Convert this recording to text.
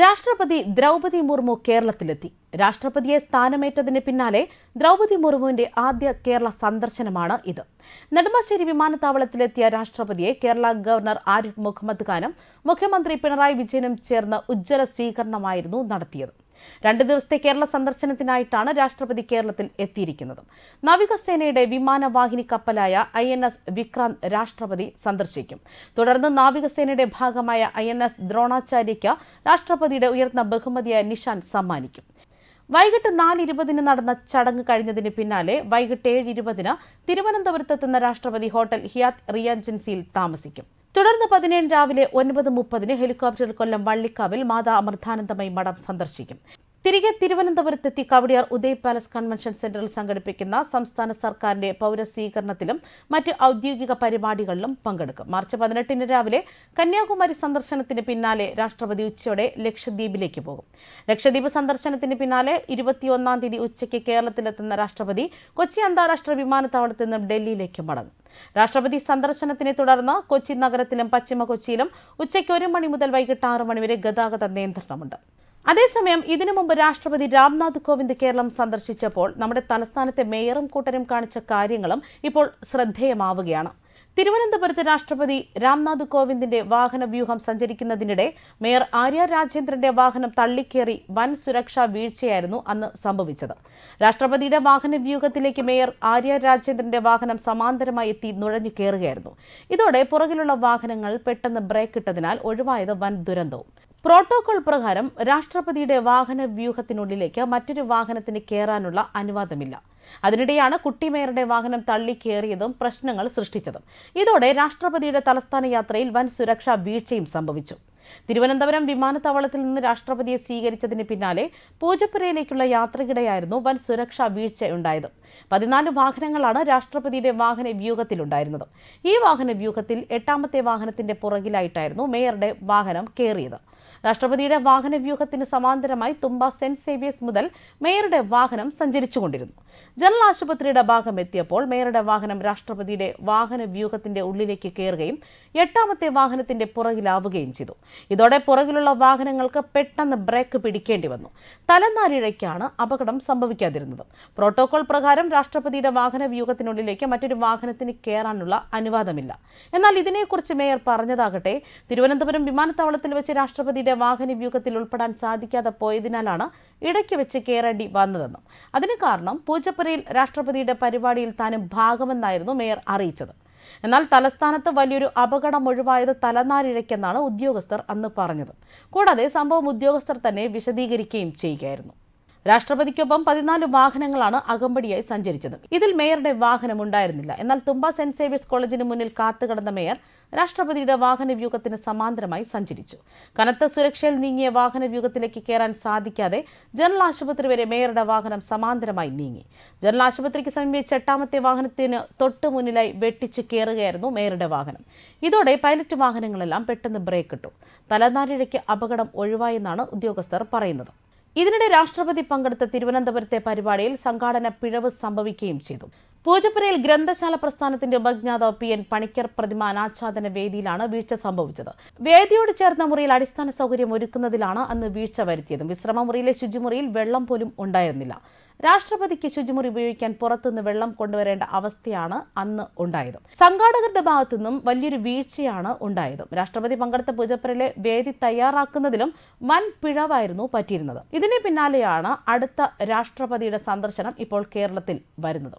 രാഷ്ട്രപതി ദ്രൗപതി മുർമു കേരളത്തിലെത്തി രാഷ്ട്രപതിയെ സ്ഥാനമേറ്റതിന് പിന്നാലെ ദ്രൗപതി മുർമുവിന്റെ ആദ്യ കേരള സന്ദർശനമാണ് ഇത് നെടുമ്പാശ്ശേരി വിമാനത്താവളത്തിലെത്തിയ രാഷ്ട്രപതിയെ കേരള ഗവർണർ ആരിഫ് മുഹമ്മദ് ഖാനും മുഖ്യമന്ത്രി പിണറായി വിജയനും ചേർന്ന് ഉജ്ജ്വല സ്വീകരണമായിരുന്നു നടത്തിയത് രണ്ട് ദിവസത്തെ കേരള സന്ദർശനത്തിനായിട്ടാണ് രാഷ്ട്രപതി കേരളത്തിൽ എത്തിയിരിക്കുന്നത് നാവികസേനയുടെ വിമാനവാഹിനി കപ്പലായ ഐ എൻ എസ് വിക്രാന്ത് രാഷ്ട്രപതി സന്ദർശിക്കും തുടർന്ന് നാവികസേനയുടെ ഭാഗമായ ഐ എൻ എസ് ദ്രോണാചാര്യയ്ക്ക് രാഷ്ട്രപതിയുടെ ഉയർന്ന ബഹുമതിയായ നിഷാൻ സമ്മാനിക്കും വൈകിട്ട് നാല് ഇരുപതിന് നടന്ന ചടങ്ങ് കഴിഞ്ഞതിന് പിന്നാലെ വൈകിട്ട് ഏഴ് ഇരുപതിന് തിരുവനന്തപുരത്തെത്തുന്ന രാഷ്ട്രപതി ഹോട്ടൽ ഹിയാത്ത് റിയാൻജൻസിയിൽ താമസിക്കും തുടർന്ന് പതിനേഴ് രാവിലെ ഒൻപത് മുപ്പതിന് ഹെലികോപ്റ്റർ കൊല്ലം വള്ളിക്കാവിൽ മാതാ അമൃതാനന്ദമയി മഠം സന്ദർശിക്കും തിരികെ തിരുവനന്തപുരത്തെത്തി കവടിയാർ ഉദയ് പാലസ് കൺവെൻഷൻ സെന്ററിൽ സംഘടിപ്പിക്കുന്ന സംസ്ഥാന സർക്കാരിന്റെ പൌരസ്വീകരണത്തിലും മറ്റ് ഔദ്യോഗിക പരിപാടികളിലും പങ്കെടുക്കും മാർച്ച് പതിനെട്ടിന് രാവിലെ കന്യാകുമാരി സന്ദർശനത്തിന് പിന്നാലെ രാഷ്ട്രപതി ഉച്ചയോടെ ലക്ഷദ്വീപിലേക്ക് പോകും ലക്ഷദ്വീപ് സന്ദർശനത്തിന് പിന്നാലെ ഇരുപത്തിയൊന്നാം തീയതി ഉച്ചയ്ക്ക് കേരളത്തിലെത്തുന്ന രാഷ്ട്രപതി കൊച്ചി അന്താരാഷ്ട്ര വിമാനത്താവളത്തിൽ നിന്നും ഡൽഹിയിലേക്ക് മടങ്ങും രാഷ്ട്രപതി സന്ദർശനത്തിനെ തുടർന്ന് കൊച്ചി നഗരത്തിലും പശ്ചിമ കൊച്ചിയിലും ഉച്ചയ്ക്ക് ഒരു മണി മുതൽ വൈകിട്ട് ആറു മണിവരെ ഗതാഗത നിയന്ത്രണമുണ്ട് അതേസമയം ഇതിനു മുമ്പ് രാഷ്ട്രപതി രാംനാഥ് കോവിന്ദ് കേരളം സന്ദർശിച്ചപ്പോൾ നമ്മുടെ തലസ്ഥാനത്തെ മേയറും കൂട്ടരും കാണിച്ച കാര്യങ്ങളും ഇപ്പോൾ ശ്രദ്ധേയമാവുകയാണ് തിരുവനന്തപുരത്ത് രാഷ്ട്രപതി രാംനാഥ് കോവിന്ദിന്റെ വാഹന വ്യൂഹം സഞ്ചരിക്കുന്നതിനിടെ മേയർ ആര്യ രാജേന്ദ്രന്റെ വാഹനം തള്ളിക്കേറി വൻ സുരക്ഷാ വീഴ്ചയായിരുന്നു അന്ന് സംഭവിച്ചത് രാഷ്ട്രപതിയുടെ വാഹന വ്യൂഹത്തിലേക്ക് മേയർ ആര്യ രാജേന്ദ്രന്റെ വാഹനം സമാന്തരമായി എത്തി നുഴഞ്ഞു കയറുകയായിരുന്നു ഇതോടെ പുറകിലുള്ള വാഹനങ്ങൾ പെട്ടെന്ന് ബ്രേക്ക് ഇട്ടതിനാൽ ഒഴിവായത് വൻ ദുരന്തവും പ്രോട്ടോകോൾ പ്രകാരം രാഷ്ട്രപതിയുടെ വാഹന വ്യൂഹത്തിനുള്ളിലേക്ക് മറ്റൊരു വാഹനത്തിന് കയറാനുള്ള അനുവാദമില്ല അതിനിടെയാണ് കുട്ടിമേയറുടെ വാഹനം തള്ളി കയറിയതും പ്രശ്നങ്ങൾ സൃഷ്ടിച്ചതും ഇതോടെ രാഷ്ട്രപതിയുടെ തലസ്ഥാന യാത്രയിൽ വൻ സുരക്ഷാ വീഴ്ചയും സംഭവിച്ചു തിരുവനന്തപുരം വിമാനത്താവളത്തിൽ നിന്ന് രാഷ്ട്രപതിയെ സ്വീകരിച്ചതിന് പിന്നാലെ പൂജപ്പുരയിലേക്കുള്ള യാത്രക്കിടെയായിരുന്നു വൻ സുരക്ഷാ വീഴ്ച ഉണ്ടായത് പതിനാല് വാഹനങ്ങളാണ് രാഷ്ട്രപതിയുടെ വാഹന വ്യൂഹത്തിലുണ്ടായിരുന്നത് ഈ വാഹന വ്യൂഹത്തിൽ എട്ടാമത്തെ വാഹനത്തിന്റെ പുറകിലായിട്ടായിരുന്നു മേയറുടെ വാഹനം കയറിയത് രാഷ്ട്രപതിയുടെ വാഹനവ്യൂഹത്തിന് സമാന്തരമായി തുമ്പ സെന്റ് സേവിയേഴ്സ് മുതൽ മേയറുടെ വാഹനം സഞ്ചരിച്ചുകൊണ്ടിരുന്നു ജനറൽ ആശുപത്രിയുടെ ഭാഗം എത്തിയപ്പോൾ മേയറുടെ വാഹനം രാഷ്ട്രപതിയുടെ വാഹനവ്യൂഹത്തിന്റെ ഉള്ളിലേക്ക് കയറുകയും എട്ടാമത്തെ വാഹനത്തിന്റെ പുറകിലാവുകയും ചെയ്തു ഇതോടെ പുറകിലുള്ള വാഹനങ്ങൾക്ക് പെട്ടെന്ന് ബ്രേക്ക് പിടിക്കേണ്ടി വന്നു തലനാരിഴയ്ക്കാണ് അപകടം സംഭവിക്കാതിരുന്നത് പ്രോട്ടോകോൾ പ്രകാരം രാഷ്ട്രപതിയുടെ വാഹനവ്യൂഹത്തിനുള്ളിലേക്ക് മറ്റൊരു വാഹനത്തിന് കയറാനുള്ള അനുവാദമില്ല എന്നാൽ ഇതിനെക്കുറിച്ച് മേയർ പറഞ്ഞതാകട്ടെ തിരുവനന്തപുരം വിമാനത്താവളത്തിൽ വെച്ച് രാഷ്ട്രപതി വാഹന വ്യൂഹത്തിൽ ഉൾപ്പെടാൻ സാധിക്കാതെ പോയതിനാലാണ് ഇടയ്ക്ക് വെച്ച് കയറേണ്ടി വന്നതെന്നും അതിന് കാരണം പൂജപ്പുരയിൽ രാഷ്ട്രപതിയുടെ പരിപാടിയിൽ താനും ഭാഗമെന്നായിരുന്നു മേയർ അറിയിച്ചത് എന്നാൽ തലസ്ഥാനത്ത് വലിയൊരു അപകടം ഒഴിവായത് തലനാരിഴയ്ക്കെന്നാണ് ഉദ്യോഗസ്ഥർ അന്ന് പറഞ്ഞത് കൂടാതെ സംഭവം ഉദ്യോഗസ്ഥർ തന്നെ വിശദീകരിക്കുകയും ചെയ്യുകയായിരുന്നു രാഷ്ട്രപതിക്കൊപ്പം പതിനാല് വാഹനങ്ങളാണ് അകമ്പടിയായി സഞ്ചരിച്ചത് ഇതിൽ മേയറുടെ വാഹനം ഉണ്ടായിരുന്നില്ല എന്നാൽ തുമ്പ സെന്റ് സേവ്യേഴ്സ് കോളേജിന് മുന്നിൽ കാത്തുകടന്ന മേയർ രാഷ്ട്രപതിയുടെ വാഹനവ്യൂഹത്തിന് സമാന്തരമായി സഞ്ചരിച്ചു കനത്ത സുരക്ഷയിൽ നീങ്ങിയ വാഹനവ്യൂഹത്തിലേക്ക് കയറാൻ സാധിക്കാതെ ജനറൽ ആശുപത്രി വരെ മേയറുടെ വാഹനം സമാന്തരമായി നീങ്ങി ജനറൽ ആശുപത്രിക്ക് സമീപിച്ച എട്ടാമത്തെ വാഹനത്തിന് തൊട്ടു മുന്നിലായി വെട്ടിച്ച് കയറുകയായിരുന്നു മേയറുടെ വാഹനം ഇതോടെ പൈലറ്റ് വാഹനങ്ങളെല്ലാം പെട്ടെന്ന് ബ്രേക്ക് ഇട്ടു തലനാരിഴയ്ക്ക് അപകടം ഒഴിവായെന്നാണ് ഉദ്യോഗസ്ഥർ പറയുന്നത് ഇതിനിടെ രാഷ്ട്രപതി പങ്കെടുത്ത തിരുവനന്തപുരത്തെ പരിപാടിയിൽ സംഘാടന പിഴവ് സംഭവിക്കുകയും ചെയ്തു പൂജപ്പുരയിൽ ഗ്രന്ഥശാല പ്രസ്ഥാനത്തിന്റെ ഉപജ്ഞാതാവ് പി എൻ പണിക്കർ പ്രതിമ അനാച്ഛാദന വേദിയിലാണ് വീഴ്ച സംഭവിച്ചത് വേദിയോട് ചേർന്ന മുറിയിൽ അടിസ്ഥാന സൗകര്യം ഒരുക്കുന്നതിലാണ് അന്ന് വീഴ്ച വരുത്തിയത് വിശ്രമമുറിയിലെ ശുചിമുറിയിൽ വെള്ളം പോലും ഉണ്ടായിരുന്നില്ല രാഷ്ട്രപതിക്ക് ശുചിമുറി ഉപയോഗിക്കാൻ പുറത്തുനിന്ന് വെള്ളം കൊണ്ടുവരേണ്ട അവസ്ഥയാണ് അന്ന് ഉണ്ടായത് സംഘാടകരുടെ ഭാഗത്തുനിന്നും വലിയൊരു വീഴ്ചയാണ് ഉണ്ടായത് രാഷ്ട്രപതി പങ്കെടുത്ത പൂജപ്പുരയിലെ വേദി തയ്യാറാക്കുന്നതിലും വൻ പിഴവായിരുന്നു പറ്റിയിരുന്നത് ഇതിന് പിന്നാലെയാണ് അടുത്ത രാഷ്ട്രപതിയുടെ സന്ദർശനം ഇപ്പോൾ കേരളത്തിൽ വരുന്നത്